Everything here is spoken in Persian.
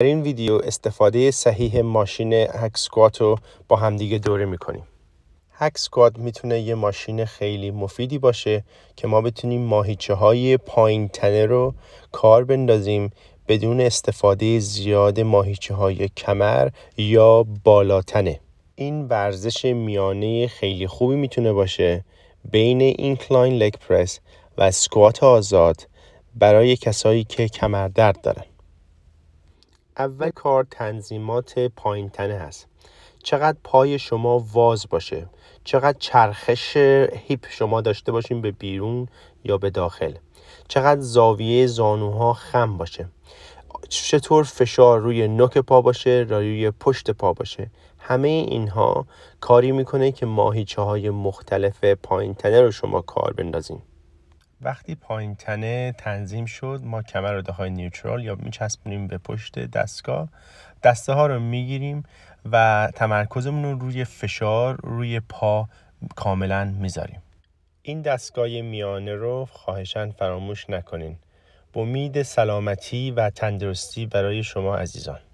در این ویدیو استفاده صحیح ماشین هکسکوات رو با همدیگه دوره میکنیم هکسکوات میتونه یه ماشین خیلی مفیدی باشه که ما بتونیم ماهیچه های پایین تنه رو کار بندازیم بدون استفاده زیاد ماهیچه های کمر یا بالاتنه این ورزش میانه خیلی خوبی میتونه باشه بین اینکلاین لگ پرس و سکوات آزاد برای کسایی که کمر درد دارن اول کار تنظیمات پایین تنه هست چقدر پای شما واز باشه چقدر چرخش هیپ شما داشته باشین به بیرون یا به داخل چقدر زاویه زانوها خم باشه چطور فشار روی نوک پا باشه روی پشت پا باشه همه اینها کاری میکنه که ماهیچه های مختلف پایین تنه رو شما کار بندازین وقتی پایین تنه تنظیم شد ما کمر رو داخل نیوترال یا میچسبونیم به پشت دستگاه دسته ها رو میگیریم و تمرکزمون رو روی فشار روی پا کاملا میذاریم این دستگاه میانه رو خواهشان فراموش نکنین با امید سلامتی و تندرستی برای شما عزیزان